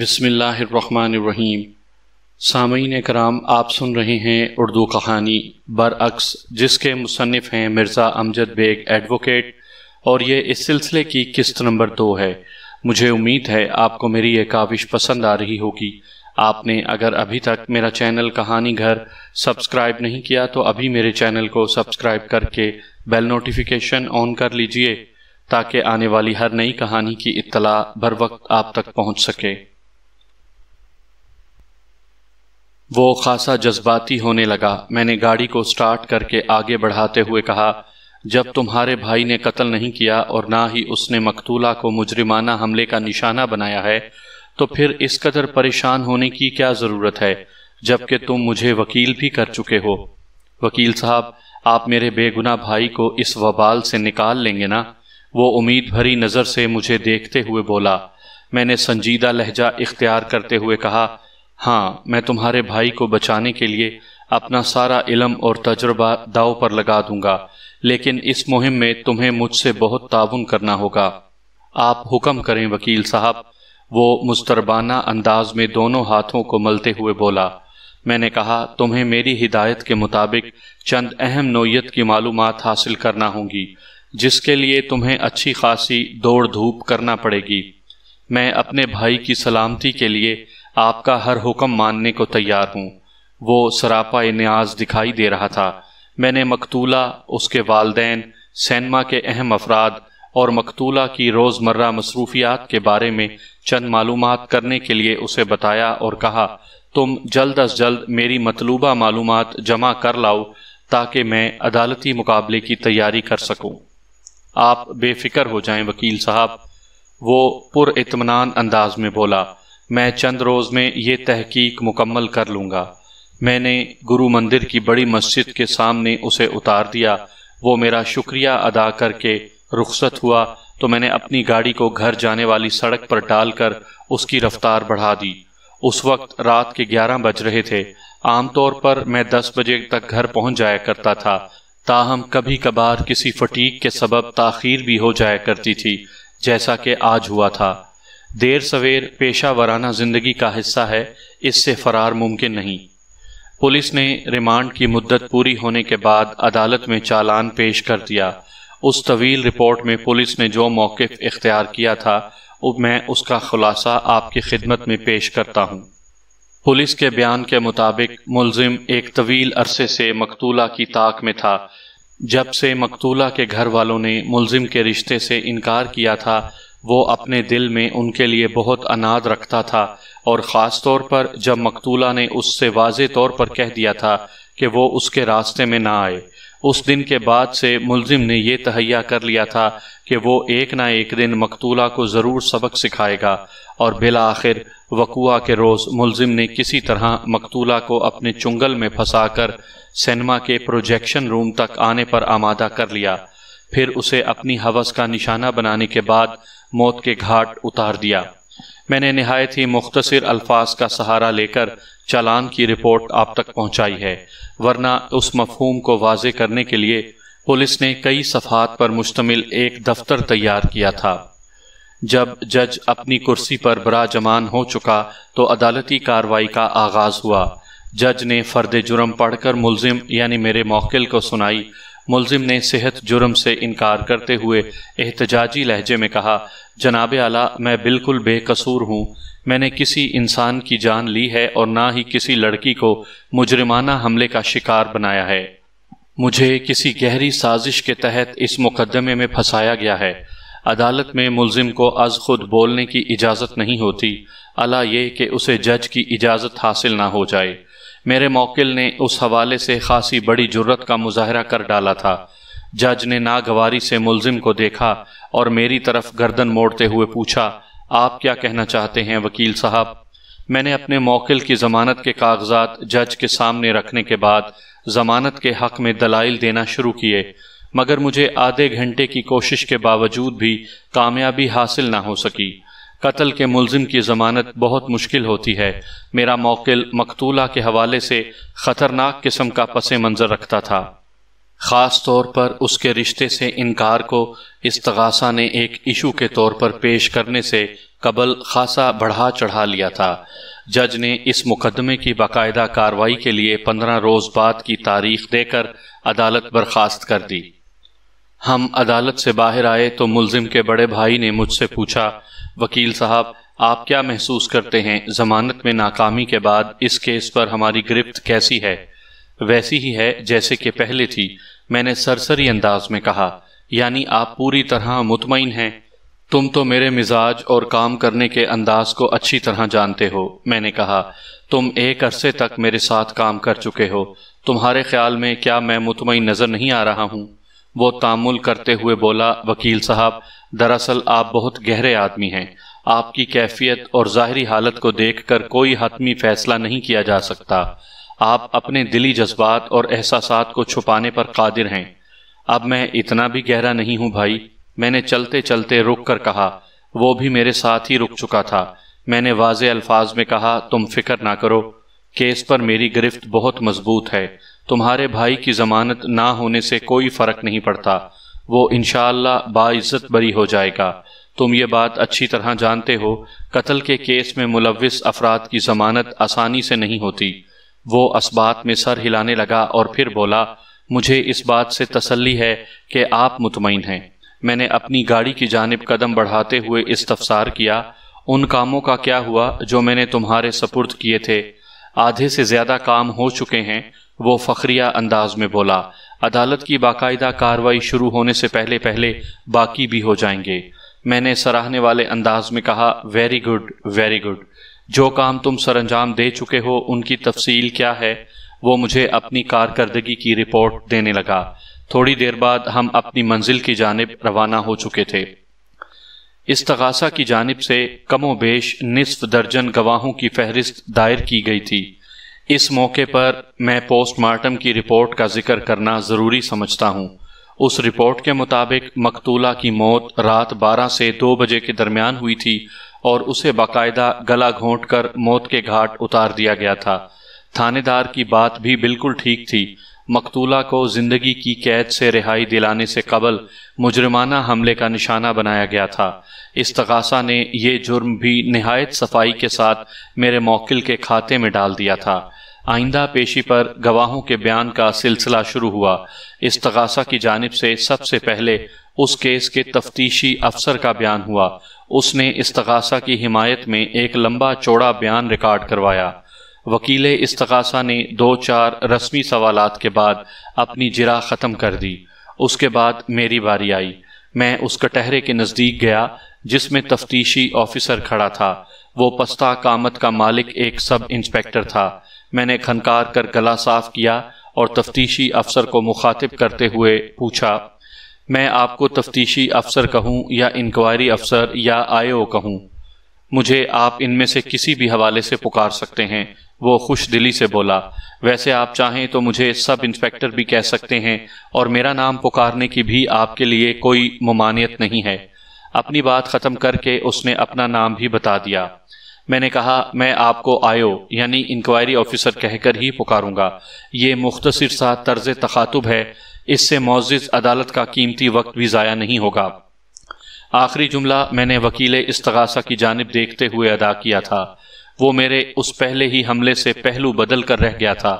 बिसमीम सामीन कराम आप सुन रहे हैं उर्दू कहानी बरअक्स जिसके मुसनफ़ हैं मिर्ज़ा अमजद बेग एडवोकेट और ये इस सिलसिले की किस्त नंबर दो है मुझे उम्मीद है आपको मेरी ये काविश पसंद आ रही होगी आपने अगर अभी तक मेरा चैनल कहानी घर सब्सक्राइब नहीं किया तो अभी मेरे चैनल को सब्सक्राइब करके बेल नोटिफिकेशन ऑन कर लीजिए ताकि आने वाली हर नई कहानी की इत्तला बर वक्त आप तक पहुंच सके वो खासा जज्बाती होने लगा मैंने गाड़ी को स्टार्ट करके आगे बढ़ाते हुए कहा जब तुम्हारे भाई ने कत्ल नहीं किया और ना ही उसने मकतूला को मुजरिमाना हमले का निशाना बनाया है तो फिर इस कदर परेशान होने की क्या ज़रूरत है जबकि तुम मुझे वकील भी कर चुके हो वकील साहब आप मेरे बेगुना भाई को इस वबाल से निकाल लेंगे ना वो उम्मीद भरी नज़र से मुझे देखते हुए बोला मैंने संजीदा लहजा इख्तियार करते हुए कहा हाँ मैं तुम्हारे भाई को बचाने के लिए अपना सारा इलम और तजुर्बा दाव पर लगा दूंगा लेकिन इस मुहिम में तुम्हें मुझसे बहुत ताउन करना होगा आप हुक्म करें वकील साहब वो मुस्तरबाना अंदाज में दोनों हाथों को मलते हुए बोला मैंने कहा तुम्हें मेरी हिदायत के मुताबिक चंद अहम नोयत की मालूम हासिल करना होंगी जिसके लिए तुम्हें अच्छी खासी दौड़ धूप करना पड़ेगी मैं अपने भाई की सलामती के लिए आपका हर हुक्म मानने को तैयार हूँ वो सरापा न्याज दिखाई दे रहा था मैंने मकतूला उसके वालदेन सैनमा के अहम अफराद और मकतूला की रोज़मर्रा मसरूफियात के बारे में चंद मालूम करने के लिए उसे बताया और कहा तुम जल्द अज जल्द मेरी मतलूबा मालूम जमा कर लाओ ताकि मैं अदालती मुकाबले की तैयारी कर सकूं। आप बेफिक्र हो जाएं वकील साहब वो पुरमान अंदाज में बोला मैं चंद रोज़ में ये तहकीक मुकम्मल कर लूँगा मैंने गुरु मंदिर की बड़ी मस्जिद के सामने उसे उतार दिया वो मेरा शुक्रिया अदा करके रुखसत हुआ तो मैंने अपनी गाड़ी को घर जाने वाली सड़क पर डालकर उसकी रफ्तार बढ़ा दी उस वक्त रात के ग्यारह बज रहे थे आमतौर पर मैं दस बजे तक घर पहुंच जाया करता था ताहम कभी कभार किसी फटीक के सबब ताखीर भी हो जाया करती थी जैसा कि आज हुआ था देर सवेर पेशा वराना जिंदगी का हिस्सा है इससे फरार मुमकिन नहीं पुलिस ने रिमांड की मुद्दत पूरी होने के बाद अदालत में चालान पेश कर दिया उस तवील रिपोर्ट में पुलिस ने जो मौकफ़ इख्तियार किया था मैं उसका खुलासा आपकी खिदमत में पेश करता हूँ पुलिस के बयान के मुताबिक मुलजिम एक तवील अरसे से मकतूला की ताक में था जब से मकतूला के घर वालों ने मुलजिम के रिश्ते से इनकार किया था वो अपने दिल में उनके लिए बहुत अनाद रखता था और ख़ास तौर पर जब मकतूला ने उससे वाज तौर पर कह दिया था कि वो उसके रास्ते में ना आए उस दिन के बाद से मुलजिम ने यह तहैया कर लिया था कि वो एक ना एक दिन मकतूला को ज़रूर सबक सिखाएगा और बिला आखिर वकुआ के रोज़ मुलजिम ने किसी तरह मकतूला को अपने चुंगल में फंसा कर सिनेमा के प्रोजेक्शन रूम तक आने पर आमादा कर लिया फिर उसे अपनी हवस का निशाना बनाने के बाद मौत के घाट उतार दिया मैंने नहायत ही मुख्तसर अल्फाज का सहारा लेकर चालान की रिपोर्ट आप तक पहुंचाई है वरना उस मफहूम को वाजे करने के लिए पुलिस ने कई सफहत पर मुश्तमिल एक दफ्तर तैयार किया था जब जज अपनी कुर्सी पर बराजमान हो चुका तो अदालती कार्रवाई का आगाज हुआ जज ने फर्द जुर्म पढ़कर मुलजिम यानी मेरे मौकिल को सुनाई मुलजिम ने सेहत जुर्म से इनकार करते हुए एहतजाजी लहजे में कहा जनाब आला मैं बिल्कुल बेकसूर हूँ मैंने किसी इंसान की जान ली है और ना ही किसी लड़की को मुजरिमाना हमले का शिकार बनाया है मुझे किसी गहरी साजिश के तहत इस मुकदमे में फंसाया गया है अदालत में मुलजिम को अज खुद बोलने की इजाज़त नहीं होती अला ये कि उसे जज की इजाज़त हासिल ना हो जाए मेरे मौकिल ने उस हवाले से खासी बड़ी जुर्रत का मुजाहरा कर डाला था जज ने नागवारी से मुलजिम को देखा और मेरी तरफ गर्दन मोड़ते हुए पूछा आप क्या कहना चाहते हैं वकील साहब मैंने अपने मौकिल की जमानत के कागजात जज के सामने रखने के बाद जमानत के हक में दलाइल देना शुरू किए मगर मुझे आधे घंटे की कोशिश के बावजूद भी कामयाबी हासिल ना हो सकी कत्ल के मुलजिम की ज़मानत बहुत मुश्किल होती है मेरा मौकिल मकतूला के हवाले से ख़तरनाक किस्म का पस मंज़र रखता था ख़ास तौर पर उसके रिश्ते से इनकार को इस तगासा ने एक इशू के तौर पर पेश करने से कबल खासा बढ़ा चढ़ा लिया था जज ने इस मुकदमे की बाकायदा कार्रवाई के लिए पंद्रह रोज़ बाद की तारीख देकर अदालत बर्खास्त कर दी हम अदालत से बाहर आए तो मुलजिम के बड़े भाई ने मुझसे पूछा वकील साहब आप क्या महसूस करते हैं जमानत में नाकामी के बाद इस केस पर हमारी गिरफ्त कैसी है वैसी ही है जैसे कि पहले थी मैंने सरसरी अंदाज में कहा यानी आप पूरी तरह मुतमिन हैं तुम तो मेरे मिजाज और काम करने के अंदाज को अच्छी तरह जानते हो मैंने कहा तुम एक अरसे तक मेरे साथ काम कर चुके हो तुम्हारे ख्याल में क्या मैं मुतमिन नजर नहीं आ रहा हूँ वो तामुल करते हुए बोला वकील साहब दरअसल आप बहुत गहरे आदमी हैं आपकी कैफियत और ज़ाहरी हालत को देखकर कोई हतमी फैसला नहीं किया जा सकता आप अपने दिली जज्बात और एहसास को छुपाने पर कादिर हैं अब मैं इतना भी गहरा नहीं हूँ भाई मैंने चलते चलते रुक कर कहा वो भी मेरे साथ ही रुक चुका था मैंने वाज अल्फाज में कहा तुम फिक्र ना करो केस पर मेरी गिरफ्त बहुत मजबूत है तुम्हारे भाई की ज़मानत ना होने से कोई फ़र्क नहीं पड़ता वो इन बाज़्ज़त बरी हो जाएगा तुम ये बात अच्छी तरह जानते हो कत्ल के केस में मुलविस अफराद की ज़मानत आसानी से नहीं होती वो असबात में सर हिलाने लगा और फिर बोला मुझे इस बात से तसल्ली है कि आप मुतमिन हैं मैंने अपनी गाड़ी की जानब कदम बढ़ाते हुए इस्तफसार किया उन कामों का क्या हुआ जो मैंने तुम्हारे सपुर्द किए थे आधे से ज़्यादा काम हो चुके हैं वो फखरिया अंदाज में बोला अदालत की बाकायदा कार्रवाई शुरू होने से पहले पहले बाकी भी हो जाएंगे मैंने सराहने वाले अंदाज में कहा वेरी गुड वेरी गुड जो काम तुम सरंजाम दे चुके हो उनकी तफसील क्या है वो मुझे अपनी कारकर्दगी की रिपोर्ट देने लगा थोड़ी देर बाद हम अपनी मंजिल की जानब रवाना हो चुके थे इस तगासा की जानब से कमो बेश निसफ दर्जन गवाहों की फहरिस्त दायर की गई थी इस मौके पर मैं पोस्टमार्टम की रिपोर्ट का जिक्र करना ज़रूरी समझता हूँ उस रिपोर्ट के मुताबिक मकतूला की मौत रात 12 से 2 बजे के दरमियान हुई थी और उसे बाकायदा गला घोंट कर मौत के घाट उतार दिया गया था थानेदार की बात भी बिल्कुल ठीक थी मकतूला को जिंदगी की कैद से रिहाई दिलाने से कबल मुजरमाना हमले का निशाना बनाया गया था इस तकासा ने यह जुर्म भी नहायत सफाई के साथ मेरे मौकिल के खाते में डाल दिया था आइंदा पेशी पर गवाहों के बयान का सिलसिला शुरू हुआ इस तकासा की जानब से सबसे पहले उस केस के तफ्तीशी अफसर का बयान हुआ उसने इस तकासा की हिमायत में एक लंबा चौड़ा बयान रिकॉर्ड करवाया वकील इसतकासा ने दो चार रस्मी सवाल के बाद अपनी जिरा ख़त्म कर दी उसके बाद मेरी बारी आई मैं उस कटहरे के नज़दीक गया जिसमें तफ्तीशी ऑफिसर खड़ा था वो पस्ता कामत का मालिक एक सब इंस्पेक्टर था मैंने खनकार कर गला साफ किया और तफ्तीशी अफसर को मुखातिब करते हुए पूछा मैं आपको तफ्तीशी अफसर कहूँ या इंक्वायरी अफसर या आयो कहूँ मुझे आप इनमें से किसी भी हवाले से पुकार सकते हैं वो खुश दिली से बोला वैसे आप चाहें तो मुझे सब इंस्पेक्टर भी कह सकते हैं और मेरा नाम पुकारने की भी आपके लिए कोई ममानियत नहीं है अपनी बात ख़त्म करके उसने अपना नाम भी बता दिया मैंने कहा मैं आपको आयो यानी इंक्वायरी ऑफिसर कहकर ही पुकारूंगा ये मुख्तसर सा तर्ज तखातुब है इससे मोजिज़ अदालत का कीमती वक्त भी ज़ाया नहीं होगा आखिरी जुमला मैंने वकील इस्तगासा की जानब देखते हुए अदा किया था वो मेरे उस पहले ही हमले से पहलू बदल कर रह गया था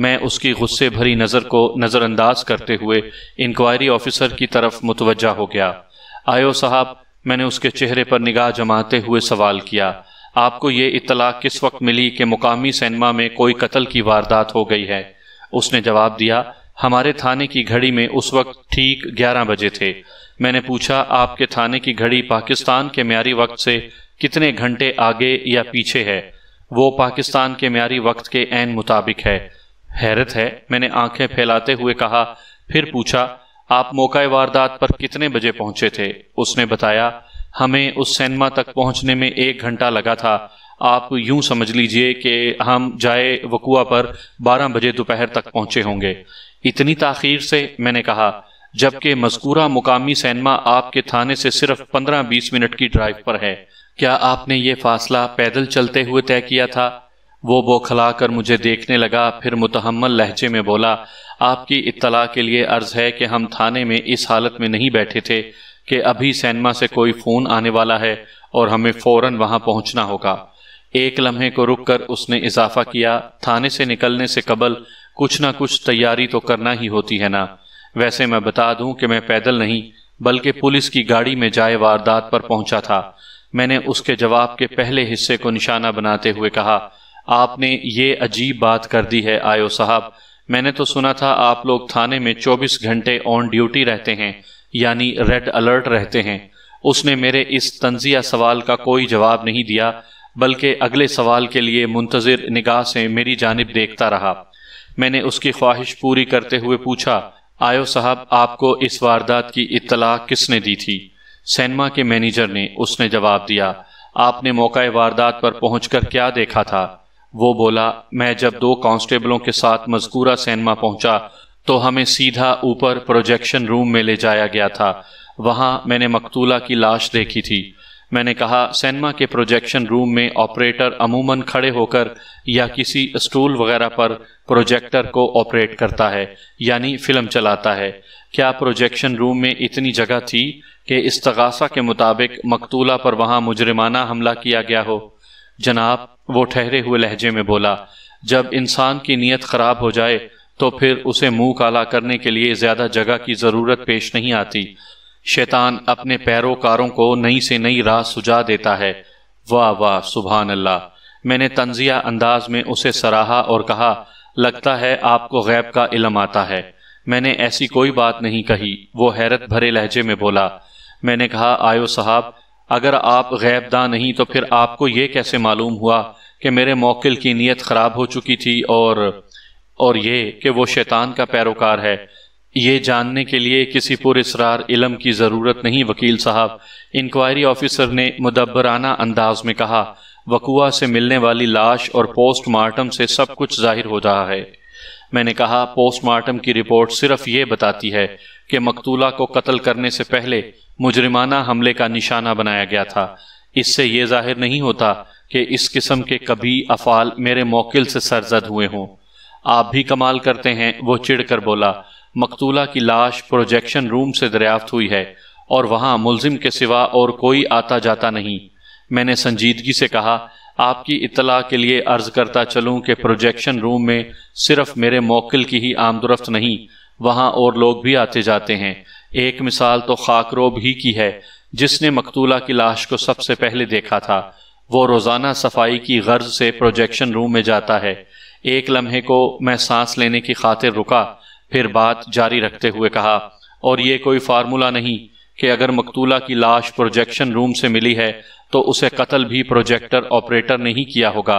मैं उसकी गुस्से भरी नज़र को नज़रअंदाज करते हुए इंक्वायरी ऑफिसर की तरफ मुतवजा हो गया आयो साहब मैंने उसके चेहरे पर निगाह जमाते हुए सवाल किया आपको ये इतला किस वक्त मिली कि मुकामी सैनमा में कोई कत्ल की वारदात हो गई है उसने जवाब दिया हमारे थाने की घड़ी में उस वक्त ठीक 11 बजे थे मैंने पूछा आपके थाने की घड़ी पाकिस्तान के म्यारी वक्त से कितने घंटे आगे या पीछे है वो पाकिस्तान के म्यारी वक्त के ऐन मुताबिक है हैरत है मैंने आंखें फैलाते हुए कहा फिर पूछा आप मौका वारदात पर कितने बजे पहुंचे थे उसने बताया हमें उस सैनमा तक पहुंचने में एक घंटा लगा था आप यूं समझ लीजिए कि हम जाए वकुआ पर 12 बजे दोपहर तक पहुंचे होंगे इतनी ताखीर से मैंने कहा जबकि मजकूरा मुकामी सैनमा आपके थाने से सिर्फ 15-20 मिनट की ड्राइव पर है क्या आपने ये फासला पैदल चलते हुए तय किया था वो बौखला कर मुझे देखने लगा फिर मुतहमल लहजे में बोला आपकी इत्तला के लिए अर्ज है कि हम थाने में इस हालत में नहीं बैठे थे कि अभी सैनमा से कोई फ़ोन आने वाला है और हमें फ़ौरन वहाँ पहुँचना होगा एक लम्हे को रुककर उसने इजाफा किया थाने से निकलने से कबल कुछ ना कुछ तैयारी तो करना ही होती है ना वैसे मैं बता दूं कि मैं पैदल नहीं बल्कि पुलिस की गाड़ी में जाए वारदात पर पहुंचा था मैंने उसके जवाब के पहले हिस्से को निशाना बनाते हुए कहा आपने ये अजीब बात कर दी है आयो साहब मैंने तो सुना था आप लोग थाने में 24 घंटे ऑन ड्यूटी रहते हैं यानी रेड अलर्ट रहते हैं उसने मेरे इस तंजिया सवाल का कोई जवाब नहीं दिया बल्कि अगले सवाल के लिए मुंतजर निगाह से मेरी जानब देखता रहा मैंने उसकी ख्वाहिश पूरी करते हुए पूछा आयो साहब आपको इस वारदात की इतला किसने दी थी सैनमा के मैनेजर ने उसने जवाब दिया आपने मौका वारदात पर पहुंचकर क्या देखा था वो बोला मैं जब दो कांस्टेबलों के साथ मजकूरा सैनमा पहुंचा तो हमें सीधा ऊपर प्रोजेक्शन रूम में ले जाया गया था वहां मैंने मकतूला की लाश देखी थी मैंने कहा सैनमा के प्रोजेक्शन रूम में ऑपरेटर अमूमन खड़े होकर या किसी स्टूल वगैरह पर प्रोजेक्टर को ऑपरेट करता है यानी फिल्म चलाता है क्या प्रोजेक्शन रूम में इतनी जगह थी कि इस तगासा के मुताबिक मकतूला पर वहां मुजरिमाना हमला किया गया हो जनाब वो ठहरे हुए लहजे में बोला जब इंसान की नीयत खराब हो जाए तो फिर उसे मुंह काला करने के लिए ज्यादा जगह की जरूरत पेश नहीं आती शैतान अपने पैरोकारों को नई से नई राह सुझा देता है वाह वाह सुबहान अल्लाह मैंने तंजिया अंदाज में उसे सराहा और कहा लगता है आपको गैब का इलम आता है मैंने ऐसी कोई बात नहीं कही वो हैरत भरे लहजे में बोला मैंने कहा आयो साहब अगर आप गैबदा नहीं तो फिर आपको ये कैसे मालूम हुआ कि मेरे मौकिल की नीयत ख़राब हो चुकी थी और और ये कि वो शैतान का पैरोकार है ये जानने के लिए किसी पुरस्रार इलम की ज़रूरत नहीं वकील साहब इंक्वायरी ऑफिसर ने मुदबराना अंदाज में कहा वकुआ से मिलने वाली लाश और पोस्टमार्टम से सब कुछ जाहिर हो रहा है मैंने कहा पोस्टमार्टम की रिपोर्ट सिर्फ ये बताती है कि मकतूला को कत्ल करने से पहले मुजरिमाना हमले का निशाना बनाया गया था इससे ये जाहिर नहीं होता कि इस किस्म के कभी अफाल मेरे मौकिल से सरजद हुए हों आप भी कमाल करते हैं वो चिड़ कर बोला मकतूला की लाश प्रोजेक्शन रूम से दरियाफ्त हुई है और वहां मुलजिम के सिवा और कोई आता जाता नहीं मैंने संजीदगी से कहा आपकी इतला के लिए अर्ज करता चलूं कि प्रोजेक्शन रूम में सिर्फ मेरे मौकिल की ही आमदरफ्त नहीं वहां और लोग भी आते जाते हैं एक मिसाल तो खाकरोब ही की है जिसने मकतूला की लाश को सबसे पहले देखा था वो रोज़ाना सफाई की गर्ज से प्रोजेक्शन रूम में जाता है एक लम्हे को मैं सांस लेने की खातिर रुका फिर बात जारी रखते हुए कहा और ये कोई फार्मूला नहीं कि अगर मकतूला की लाश प्रोजेक्शन रूम से मिली है तो उसे कत्ल भी प्रोजेक्टर ऑपरेटर ने ही किया होगा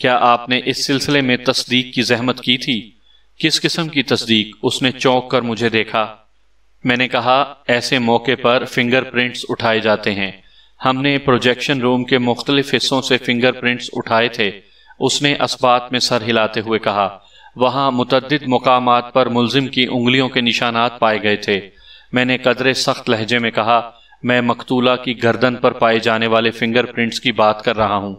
क्या आपने इस सिलसिले में तस्दीक की जहमत की थी किस किस्म की तस्दीक उसने चौंक कर मुझे देखा मैंने कहा ऐसे मौके पर फिंगरप्रिंट्स उठाए जाते हैं हमने प्रोजेक्शन रूम के मुख्तलिफ हिस्सों से फिंगरप्रिंट्स उठाए थे उसने इस में सर हिलाते हुए कहा वहाँ मुतद मकाम पर मुलिम की उंगलियों के निशानात पाए गए थे मैंने कदरे सख्त लहजे में कहा मैं मकतूला की गर्दन पर पाए जाने वाले फिंगर प्रिंट्स की बात कर रहा हूँ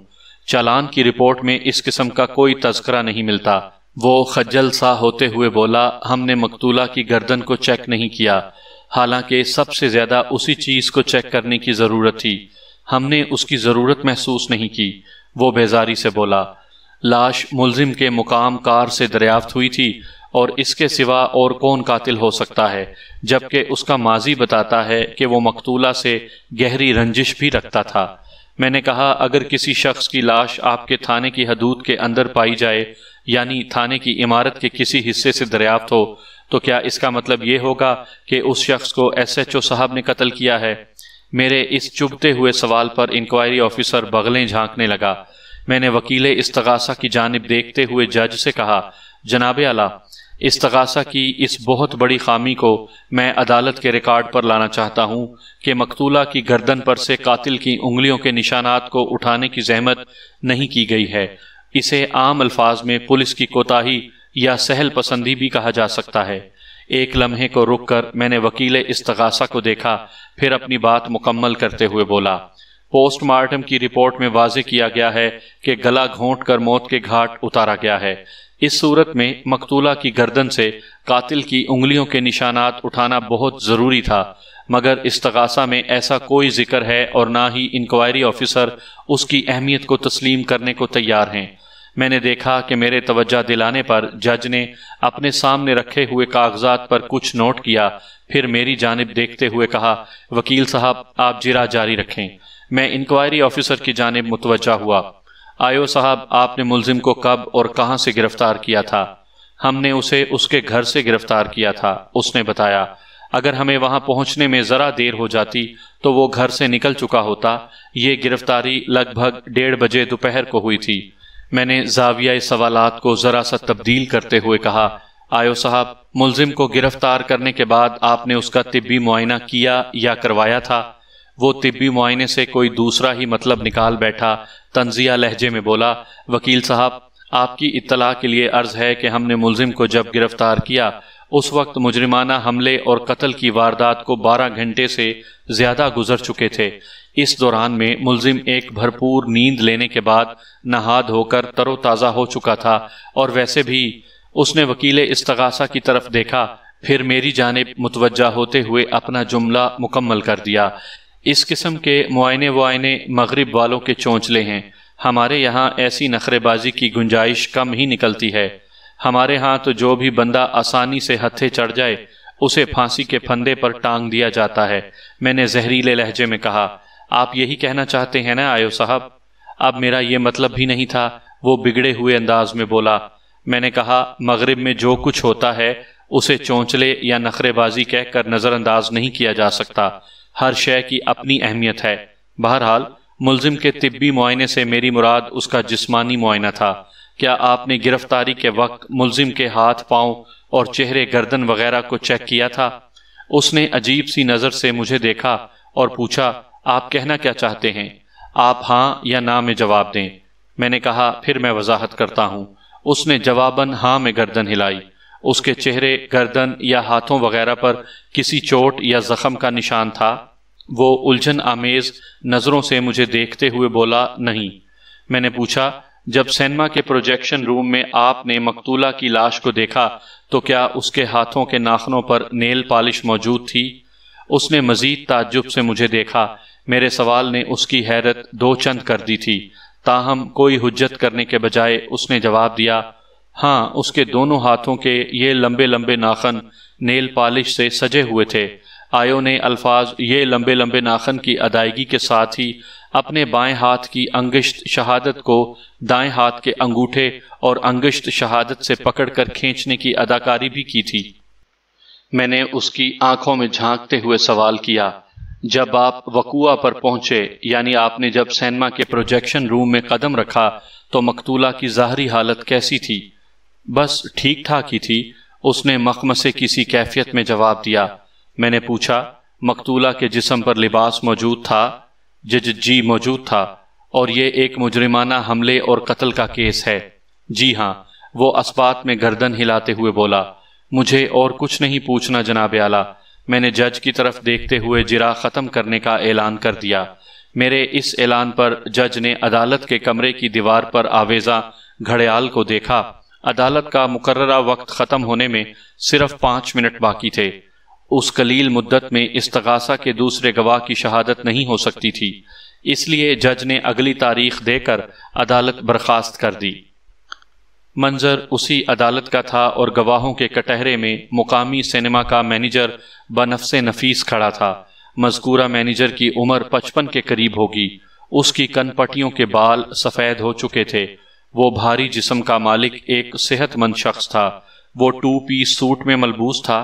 चालान की रिपोर्ट में इस किस्म का कोई तस्करा नहीं मिलता वो खज्जल सा होते हुए बोला हमने मकतूला की गर्दन को चेक नहीं किया हालांकि सबसे ज़्यादा उसी चीज़ को चेक करने की ज़रूरत थी हमने उसकी ज़रूरत महसूस नहीं की वो बेजारी से बोला लाश मुलजिम के मुकाम कार से दरियाफ्त हुई थी और इसके सिवा और कौन कातिल हो सकता है जबकि उसका माजी बताता है कि वो मकतूला से गहरी रंजिश भी रखता था मैंने कहा अगर किसी शख्स की लाश आपके थाने की हदूद के अंदर पाई जाए यानी थाने की इमारत के किसी हिस्से से दरियाफ्त हो तो क्या इसका मतलब ये होगा कि उस शख्स को एसएचओ साहब ने कत्ल किया है मेरे इस चुभते हुए सवाल पर इंक्वायरी ऑफिसर बगलें झांकने लगा मैंने वकील इस्तगासा की जानब देखते हुए जज से कहा जनाब आला इस्तगासा की इस बहुत बड़ी खामी को मैं अदालत के रिकॉर्ड पर लाना चाहता हूँ कि मकतूला की गर्दन पर से कातिल की उंगलियों के निशानात को उठाने की जहमत नहीं की गई है इसे आम अल्फाज में पुलिस की कोताही या सहल पसंदी भी कहा जा सकता है एक लम्हे को रुक कर मैंने वकील इस्तगासा को देखा फिर अपनी बात मुकम्मल करते हुए बोला पोस्टमार्टम की रिपोर्ट में वाजे किया गया है कि गला घोंट कर मौत के घाट उतारा गया है इस सूरत में मकतूला की गर्दन से कातिल की उंगलियों के निशानात उठाना बहुत ज़रूरी था मगर इस तकासा में ऐसा कोई जिक्र है और ना ही इंक्वायरी ऑफिसर उसकी अहमियत को तस्लीम करने को तैयार हैं मैंने देखा कि मेरे तवज्जा दिलाने पर जज ने अपने सामने रखे हुए कागजात पर कुछ नोट किया फिर मेरी जानब देखते हुए कहा वकील साहब आप जिरा जारी रखें मैं इंक्वायरी ऑफिसर की जानब मुतवजा हुआ आयो साहब आपने मुलजिम को कब और कहाँ से गिरफ्तार किया था हमने उसे उसके घर से गिरफ्तार किया था उसने बताया अगर हमें वहां पहुंचने में जरा देर हो जाती तो वो घर से निकल चुका होता ये गिरफ्तारी लगभग डेढ़ बजे दोपहर को हुई थी मैंने जाविया सवालात को जरा सा तब्दील करते हुए कहा आयो साहब मुलजिम को गिरफ्तार करने के बाद आपने उसका तिब्बी मुआयना किया या करवाया था वो तिब्बी मुआयने से कोई दूसरा ही मतलब निकाल बैठा तंजिया लहजे में बोला वकील साहब आपकी इतला के लिए अर्ज है कि हमने मुलजिम को जब गिरफ्तार किया उस वक्त मुजरिमाना हमले और कत्ल की वारदात को 12 घंटे से ज़्यादा गुजर चुके थे इस दौरान में मुलजिम एक भरपूर नींद लेने के बाद नहाद होकर तरोताज़ा हो चुका था और वैसे भी उसने वकील इस्तगासा की तरफ देखा फिर मेरी जानब मुतवजह होते हुए अपना जुमला मुकम्मल कर दिया इस किस्म के मुआने वायने मगरब वालों के चौंचले हैं हमारे यहाँ ऐसी नखरेबाजी की गुंजाइश कम ही निकलती है हमारे यहाँ तो जो भी बंदा आसानी से हथे चढ़ जाए उसे फांसी के फंदे पर टांग दिया जाता है मैंने जहरीले लहजे में कहा आप यही कहना चाहते हैं ना आयो साहब अब मेरा ये मतलब भी नहीं था वो बिगड़े हुए अंदाज में बोला मैंने कहा मगरब में जो कुछ होता है उसे चौंचले या नखरेबाजी कहकर नज़रअंदाज नहीं किया जा सकता हर शय की अपनी अहमियत है बहरहाल मुलजिम के तिब्बी मुआयने से मेरी मुराद उसका जिस्मानी मुआयना था क्या आपने गिरफ्तारी के वक्त मुलजिम के हाथ पांव और चेहरे गर्दन वगैरह को चेक किया था उसने अजीब सी नज़र से मुझे देखा और पूछा आप कहना क्या चाहते हैं आप हाँ या ना में जवाब दें मैंने कहा फिर मैं वजाहत करता हूँ उसने जवाबन हाँ में गर्दन हिलाई उसके चेहरे गर्दन या हाथों वगैरह पर किसी चोट या जख्म का निशान था वो उलझन आमेज नज़रों से मुझे देखते हुए बोला नहीं मैंने पूछा जब सिनेमा के प्रोजेक्शन रूम में आपने मकतूला की लाश को देखा तो क्या उसके हाथों के नाखनों पर नेल पॉलिश मौजूद थी उसने मजीद ताज्जुब से मुझे देखा मेरे सवाल ने उसकी हैरत दो चंद कर दी थी ताहम कोई हुज्जत करने के बजाय उसने जवाब दिया हाँ उसके दोनों हाथों के ये लंबे लंबे नाखन नेल पॉलिश से सजे हुए थे आयो ने अल्फाज ये लंबे लंबे नाखन की अदायगी के साथ ही अपने बाएं हाथ की अंगिश्त शहादत को दाएं हाथ के अंगूठे और अंगिश्त शहादत से पकड़कर खींचने की अदाकारी भी की थी मैंने उसकी आंखों में झांकते हुए सवाल किया जब आप वकुआ पर पहुंचे यानी आपने जब सैनमा के प्रोजेक्शन रूम में कदम रखा तो मकतूला की जाहरी हालत कैसी थी बस ठीक ठाक ही थी उसने मखमसे से किसी कैफियत में जवाब दिया मैंने पूछा मकतूला के जिसम पर लिबास मौजूद था जज जी मौजूद था और ये एक मुजरिमाना हमले और कत्ल का केस है जी हाँ वो असबात में गर्दन हिलाते हुए बोला मुझे और कुछ नहीं पूछना जनाब आला मैंने जज की तरफ देखते हुए जिरा ख़त्म करने का ऐलान कर दिया मेरे इस ऐलान पर जज ने अदालत के कमरे की दीवार पर आवेजा घड़ियाल को देखा अदालत का मुकर वक्त ख़त्म होने में सिर्फ पाँच मिनट बाकी थे उस कलील मुद्दत में इस्तगासा के दूसरे गवाह की शहादत नहीं हो सकती थी इसलिए जज ने अगली तारीख देकर अदालत बर्खास्त कर दी मंजर उसी अदालत का था और गवाहों के कटहरे में मुकामी सिनेमा का मैनेजर बनफ से नफीस खड़ा था मजकूरा मैनेजर की उम्र पचपन के करीब होगी उसकी कनपटियों के बाल सफ़ेद हो चुके थे वो भारी जिस्म का मालिक एक सेहतमंद शख्स था वो टू पीस सूट में मलबूस था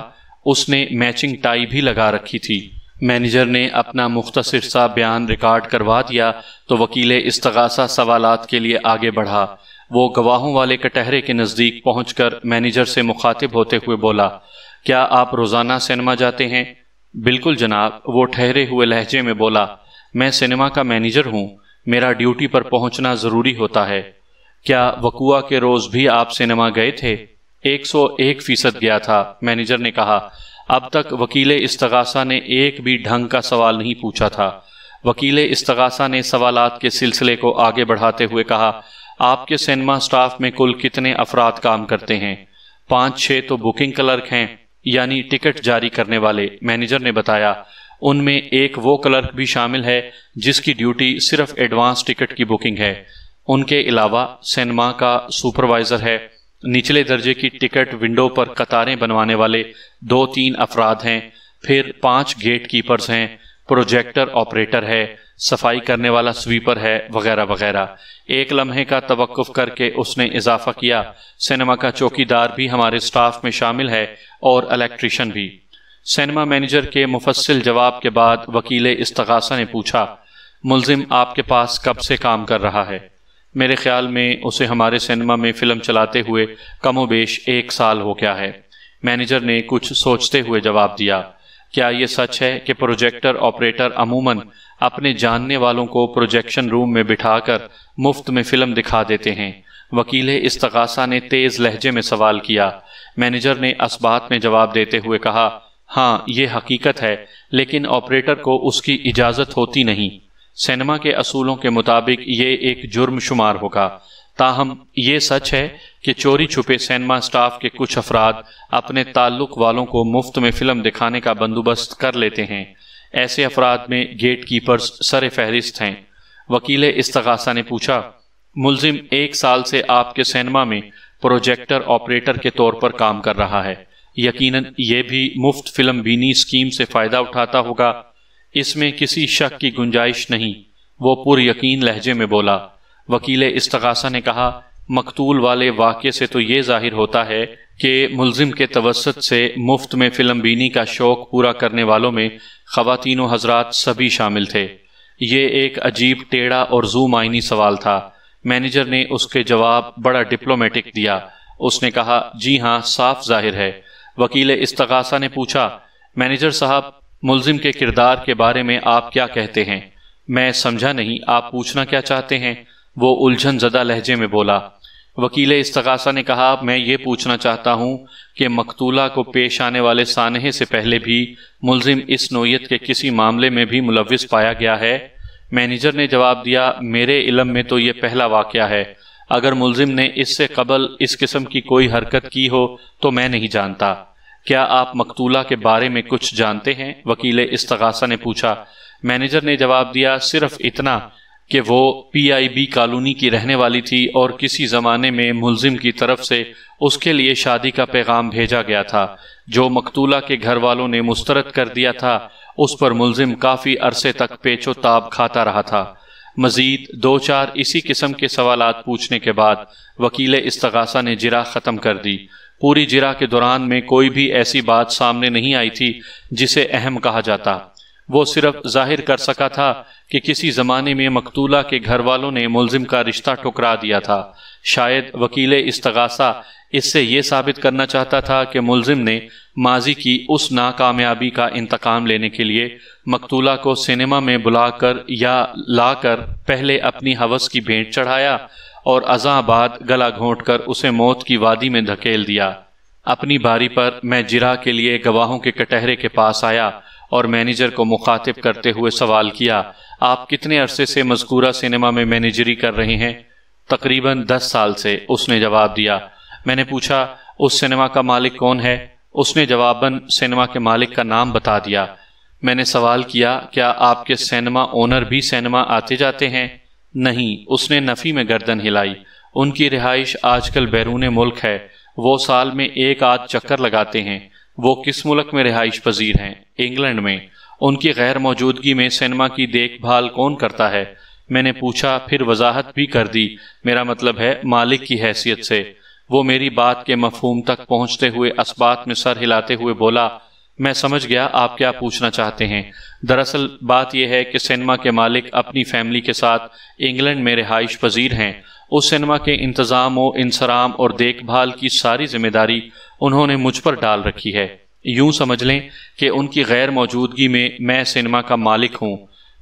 उसने मैचिंग टाई भी लगा रखी थी मैनेजर ने अपना मुख्तसर सा बयान रिकॉर्ड करवा दिया तो वकील इस्तगासा सवालात के लिए आगे बढ़ा वो गवाहों वाले कटहरे के नज़दीक पहुँच कर मैनेजर से मुखातिब होते हुए बोला क्या आप रोज़ाना सिनेमा जाते हैं बिल्कुल जनाब वो ठहरे हुए लहजे में बोला मैं सिनेमा का मैनेजर हूँ मेरा ड्यूटी पर पहुँचना ज़रूरी होता है क्या वकुआ के रोज भी आप सिनेमा गए थे 101 फीसद गया था मैनेजर ने कहा अब तक वकील इस्तगासा ने एक भी ढंग का सवाल नहीं पूछा था वकील इस्तगासा ने सवाल के सिलसिले को आगे बढ़ाते हुए कहा आपके सिनेमा स्टाफ में कुल कितने अफराद काम करते हैं पांच छह तो बुकिंग क्लर्क हैं यानी टिकट जारी करने वाले मैनेजर ने बताया उनमें एक वो क्लर्क भी शामिल है जिसकी ड्यूटी सिर्फ एडवांस टिकट की बुकिंग है उनके अलावा सिनेमा का सुपरवाइज़र है निचले दर्जे की टिकट विंडो पर कतारें बनवाने वाले दो तीन अफराद हैं फिर पांच गेट कीपर्स हैं प्रोजेक्टर ऑपरेटर है सफाई करने वाला स्वीपर है वगैरह वगैरह एक लम्हे का तवक्फ करके उसने इजाफा किया सिनेमा का चौकीदार भी हमारे स्टाफ में शामिल है और इलेक्ट्रिशियन भी सिनेमा मैनेजर के मुफसिल जवाब के बाद वकील इस्तगासा ने पूछा मुलजिम आपके पास कब से काम कर रहा है मेरे ख्याल में उसे हमारे सिनेमा में फ़िल्म चलाते हुए कमो बेश एक साल हो गया है मैनेजर ने कुछ सोचते हुए जवाब दिया क्या यह सच है कि प्रोजेक्टर ऑपरेटर अमूमन अपने जानने वालों को प्रोजेक्शन रूम में बिठाकर मुफ्त में फ़िल्म दिखा देते हैं वकील तकासा ने तेज़ लहजे में सवाल किया मैनेजर ने असबात में जवाब देते हुए कहा हाँ ये हकीकत है लेकिन ऑपरेटर को उसकी इजाज़त होती नहीं सिनेमा के असूलों के मुताबिक ये एक जुर्म शुमार होगा ताहम ये सच है कि चोरी छुपे सिनेमा स्टाफ के कुछ अफराद अपने ताल्लुक वालों को मुफ्त में फिल्म दिखाने का बंदोबस्त कर लेते हैं ऐसे अफराद में गेट कीपर्स सर फहरिस्त हैं वकील इस्तगासा ने पूछा मुलजिम एक साल से आपके सिनेमा में प्रोजेक्टर ऑपरेटर के तौर पर काम कर रहा है यकीनन ये भी मुफ्त फिल्म बीनी स्कीम से फ़ायदा उठाता होगा इसमें किसी शक की गुंजाइश नहीं वो पुर यकीन लहजे में बोला वकील इस्तगासा ने कहा मकतूल वाले वाक्य से तो ये जाहिर होता है कि मुलजिम के तवसत से मुफ्त में फिल्म बीनी का शौक़ पूरा करने वालों में ख़वान हजरात सभी शामिल थे ये एक अजीब टेढ़ा और जू मायनी सवाल था मैनेजर ने उसके जवाब बड़ा डिप्लोमेटिक दिया उसने कहा जी हाँ साफ जाहिर है वकील इस्तगासा ने पूछा मैनेजर साहब मुलजिम के किरदार के बारे में आप क्या कहते हैं मैं समझा नहीं आप पूछना क्या चाहते हैं वो उलझन जदा लहजे में बोला वकील इस्तगासा ने कहा मैं ये पूछना चाहता हूँ कि मकतूला को पेश आने वाले सानहे से पहले भी मुलजिम इस नोयत के किसी मामले में भी मुलविस पाया गया है मैनेजर ने जवाब दिया मेरे इलम में तो यह पहला वाक़ है अगर मुलजिम ने इससे कबल इस किस्म की कोई हरकत की हो तो मैं नहीं जानता क्या आप मकतूला के बारे में कुछ जानते हैं वकील इस्तगासा ने पूछा मैनेजर ने जवाब दिया सिर्फ इतना कि वो पीआईबी कॉलोनी की रहने वाली थी और किसी ज़माने में मुलजिम की तरफ से उसके लिए शादी का पैगाम भेजा गया था जो मकतूला के घर वालों ने मुस्तरद कर दिया था उस पर मुलजिम काफ़ी अरसे तक पेचो ताब खाता रहा था मजीद दो चार इसी किस्म के सवाल पूछने के बाद वकील इस्तगासा ने जिरा ख़त्म कर दी पूरी जिरा के दौरान में कोई भी ऐसी बात सामने नहीं आई थी जिसे अहम कहा जाता वो सिर्फ जाहिर कर सका था कि किसी ज़माने में मकतूला के घर वालों ने मुलजिम का रिश्ता ठुकरा दिया था शायद वकील इस्तगासा इससे ये साबित करना चाहता था कि मुलजिम ने माजी की उस नाकामयाबी का इंतकाम लेने के लिए मकतूला को सिनेमा में बुलाकर या लाकर पहले अपनी हवस की भेंट चढ़ाया और अजाबाद गला घोंट कर उसे मौत की वादी में धकेल दिया अपनी बारी पर मैं जिरा के लिए गवाहों के कटहरे के पास आया और मैनेजर को मुखातिब करते हुए सवाल किया आप कितने अरसे से मजकूरा सिनेमा में मैनेजरी कर रहे हैं तकरीबन दस साल से उसने जवाब दिया मैंने पूछा उस सिनेमा का मालिक कौन है उसने जवाबन सिनेमा के मालिक का नाम बता दिया मैंने सवाल किया क्या आपके सिनेमा ओनर भी सिनेमा आते जाते हैं नहीं उसने नफ़ी में गर्दन हिलाई उनकी रिहाइश आजकल बैरून मुल्क है वो साल में एक आध चक्कर लगाते हैं वो किस मुल्क में रिहाइश पजीर हैं इंग्लैंड में उनकी गैर मौजूदगी में सिनेमा की देखभाल कौन करता है मैंने पूछा फिर वजाहत भी कर दी मेरा मतलब है मालिक की हैसियत से वो मेरी बात के मफहूम तक पहुंचते हुए असबात में सर हिलाते हुए बोला मैं समझ गया आप क्या पूछना चाहते हैं दरअसल बात यह है कि सिनेमा के मालिक अपनी फैमिली के साथ इंग्लैंड में रिहाइश पजीर हैं उस सिनेमा के इंतज़ाम इंसराम और देखभाल की सारी जिम्मेदारी उन्होंने मुझ पर डाल रखी है यूं समझ लें कि उनकी गैर मौजूदगी में मैं सिनेमा का मालिक हूं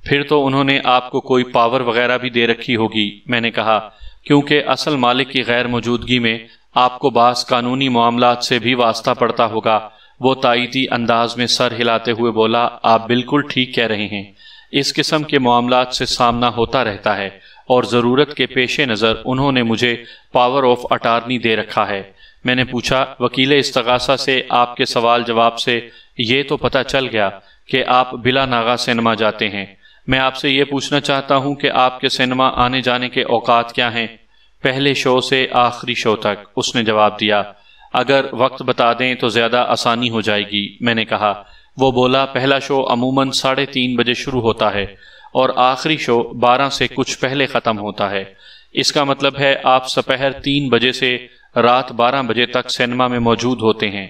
फिर तो उन्होंने आपको कोई पावर वगैरह भी दे रखी होगी मैंने कहा क्योंकि असल मालिक की गैर मौजूदगी में आपको बास कानूनी मामला से भी वास्ता पड़ता होगा वो ताइती अंदाज में सर हिलाते हुए बोला आप बिल्कुल ठीक कह रहे हैं इस किस्म के मामला से सामना होता रहता है और ज़रूरत के पेश नज़र उन्होंने मुझे पावर ऑफ अटारनी दे रखा है मैंने पूछा वकील इस्तगासा से आपके सवाल जवाब से ये तो पता चल गया कि आप बिला नागा सिनेमा जाते हैं मैं आपसे ये पूछना चाहता हूँ कि आपके सिनेमा आने जाने के औकात क्या हैं पहले शो से आखिरी शो तक उसने जवाब दिया अगर वक्त बता दें तो ज़्यादा आसानी हो जाएगी मैंने कहा वो बोला पहला शो अमूमन साढ़े तीन बजे शुरू होता है और आखिरी शो बारह से कुछ पहले ख़त्म होता है इसका मतलब है आप सपहर तीन बजे से रात बारह बजे तक सिनेमा में मौजूद होते हैं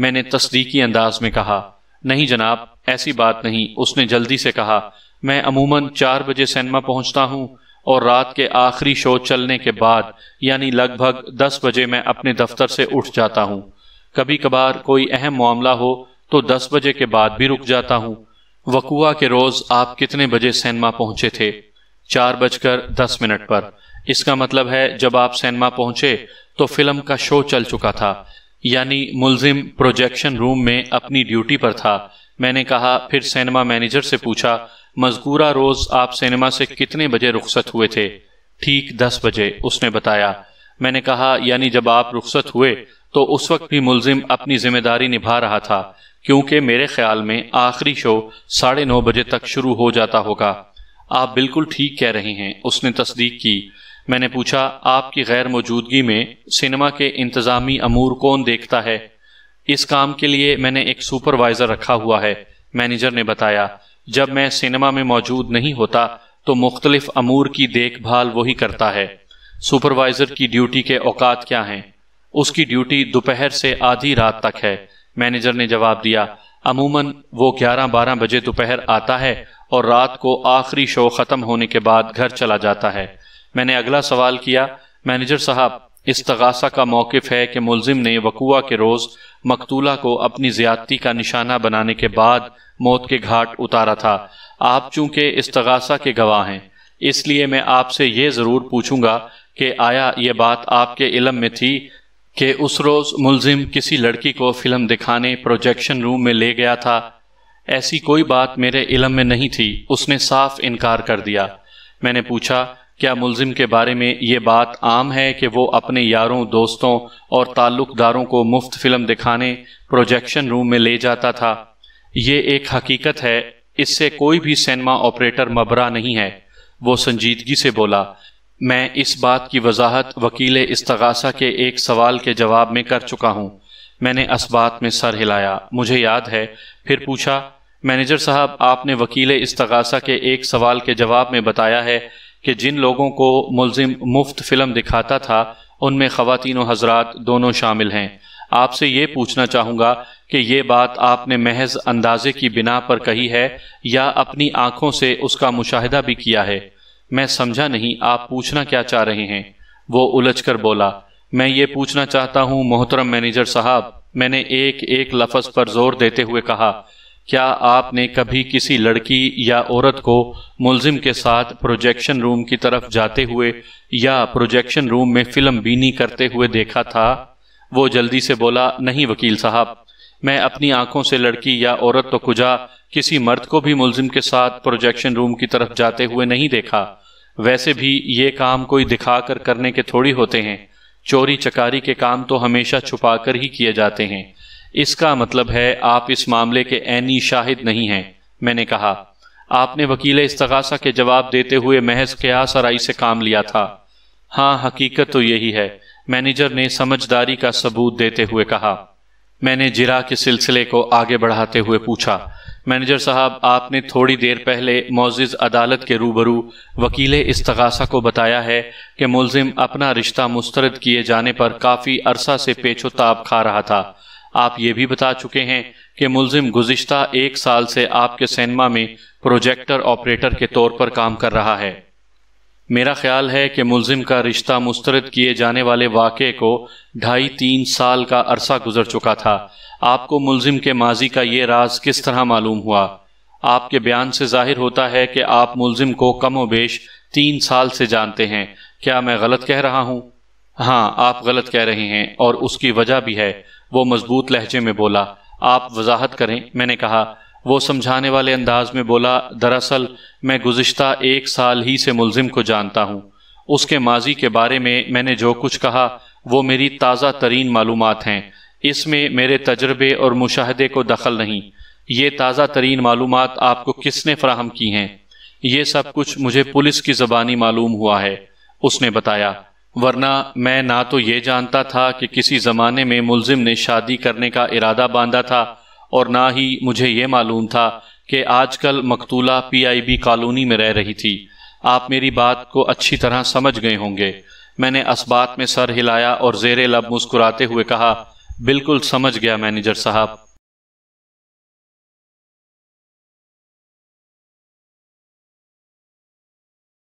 मैंने तस्दीकी अंदाज में कहा नहीं जनाब ऐसी बात नहीं उसने जल्दी से कहा मैं अमूमन चार बजे सिनेमा पहुंचता हूं और रात के आखिरी शो चलने के बाद यानी लगभग 10 बजे मैं अपने दफ्तर से उठ जाता हूँ कभी कभार कोई अहम मामला हो तो 10 बजे के बाद भी रुक जाता हूँ वकुआ के रोज आप कितने बजे सैनमा पहुंचे थे चार बजकर दस मिनट पर इसका मतलब है जब आप सैनमा पहुंचे तो फिल्म का शो चल चुका था यानी मुलजिम प्रोजेक्शन रूम में अपनी ड्यूटी पर था मैंने कहा फिर सैनमा मैनेजर से पूछा मजकूरा रोज आप सिनेमा से कितने बजे रुखसत हुए थे ठीक दस बजे उसने बताया मैंने कहा यानी जब आप रुखसत हुए तो उस वक्त भी मुलजिम अपनी जिम्मेदारी निभा रहा था क्योंकि मेरे ख्याल में आखिरी शो साढ़े नौ बजे तक शुरू हो जाता होगा आप बिल्कुल ठीक कह रहे हैं उसने तस्दीक की मैंने पूछा आपकी गैर मौजूदगी में सिनेमा के इंतज़ामी अमूर कौन देखता है इस काम के लिए मैंने एक सुपरवाइज़र रखा हुआ है मैनेजर ने बताया जब मैं सिनेमा में मौजूद नहीं होता तो मुख्तलिफ अमूर की देखभाल वही करता है सुपरवाइजर की ड्यूटी के औकात क्या हैं उसकी ड्यूटी दोपहर से आधी रात तक है मैनेजर ने जवाब दिया अमूमन वो 11-12 बजे दोपहर आता है और रात को आखिरी शो ख़त्म होने के बाद घर चला जाता है मैंने अगला सवाल किया मैनेजर साहब इस तगासा का मौकफ है कि मुलजिम ने वकुआ के रोज़ मकतूला को अपनी ज्यादती का निशाना बनाने के बाद मौत के घाट उतारा था आप चूंकि तगासा के गवाह हैं इसलिए मैं आपसे ये ज़रूर पूछूंगा कि आया ये बात आपके इलम में थी कि उस रोज़ मुलजिम किसी लड़की को फिल्म दिखाने प्रोजेक्शन रूम में ले गया था ऐसी कोई बात मेरे इलम में नहीं थी उसने साफ इनकार कर दिया मैंने पूछा क्या मुलजिम के बारे में ये बात आम है कि वो अपने यारों दोस्तों और ताल्लुकदारों को मुफ्त फिल्म दिखाने प्रोजेक्शन रूम में ले जाता था ये एक हकीकत है इससे कोई भी सिनेमा ऑपरेटर मबरा नहीं है वो संजीदगी से बोला मैं इस बात की वजाहत वकील इस्तगासा के एक सवाल के जवाब में कर चुका हूँ मैंने इस बात में सर हिलाया मुझे याद है फिर पूछा मैनेजर साहब आपने वकील इस्तगासा के एक सवाल के जवाब में बताया है कि जिन लोगों को मुलजिम मुफ्त फिल्म दिखाता था उनमें ख़वान हजरात दोनों शामिल हैं आपसे ये पूछना चाहूंगा कि ये बात आपने महज अंदाजे की बिना पर कही है या अपनी आंखों से उसका मुशाहिदा भी किया है मैं समझा नहीं आप पूछना क्या चाह रहे हैं वो उलझकर बोला मैं ये पूछना चाहता हूँ मोहतरम मैनेजर साहब मैंने एक एक लफज पर जोर देते हुए कहा क्या आपने कभी किसी लड़की या औरत को मुलजिम के साथ प्रोजेक्शन रूम की तरफ जाते हुए या प्रोजेक्शन रूम में फिल्म बीनी करते हुए देखा था वो जल्दी से बोला नहीं वकील साहब मैं अपनी आंखों से लड़की या औरत तो कुजा किसी मर्द को भी मुलजिम के साथ प्रोजेक्शन रूम की तरफ जाते हुए नहीं देखा वैसे भी ये काम कोई दिखाकर करने के थोड़ी होते हैं चोरी चकारी के काम तो हमेशा छुपाकर ही किए जाते हैं इसका मतलब है आप इस मामले के ऐनी शाहिद नहीं हैं मैंने कहा आपने वकील इस्तगासा के जवाब देते हुए महज क्या सराई से काम लिया था हाँ हकीकत तो यही है मैनेजर ने समझदारी का सबूत देते हुए कहा मैंने जिरा के सिलसिले को आगे बढ़ाते हुए पूछा मैनेजर साहब आपने थोड़ी देर पहले मोजिज अदालत के रूबरू वकील इस्तगासा को बताया है कि मुलजिम अपना रिश्ता मुस्तरद किए जाने पर काफ़ी अरसा से पेचो खा रहा था आप ये भी बता चुके हैं कि मुलजिम गुजश्ता एक साल से आपके सिनेमा में प्रोजेक्टर ऑपरेटर के तौर पर काम कर रहा है मेरा ख्याल है कि मुलजिम का रिश्ता मुस्तरद किए जाने वाले वाक़े को ढाई तीन साल का अरसा गुजर चुका था आपको मुलजिम के माजी का ये राज किस तरह मालूम हुआ आपके बयान से जाहिर होता है कि आप मुलजिम को कम बेश तीन साल से जानते हैं क्या मैं गलत कह रहा हूँ हाँ आप गलत कह रहे हैं और उसकी वजह भी है वो मजबूत लहजे में बोला आप वजाहत करें मैंने कहा वो समझाने वाले अंदाज में बोला दरअसल मैं गुज्त एक साल ही से मुलजिम को जानता हूँ उसके माजी के बारे में मैंने जो कुछ कहा वो मेरी ताज़ा तरीन मालूम हैं इसमें मेरे तजर्बे और मुशाहदे को दखल नहीं ये ताज़ा तरीन मालूम आपको किसने फ्राहम की हैं ये सब कुछ मुझे पुलिस की जबानी मालूम हुआ है उसने बताया वरना मैं ना तो ये जानता था कि किसी ज़माने में मुलजिम ने शादी करने का इरादा बांधा था और ना ही मुझे ये मालूम था कि आजकल मकतूला पीआईबी कॉलोनी में रह रही थी आप मेरी बात को अच्छी तरह समझ गए होंगे मैंने असबात में सर हिलाया और जेर लब मुस्कुराते हुए कहा बिल्कुल समझ गया मैनेजर साहब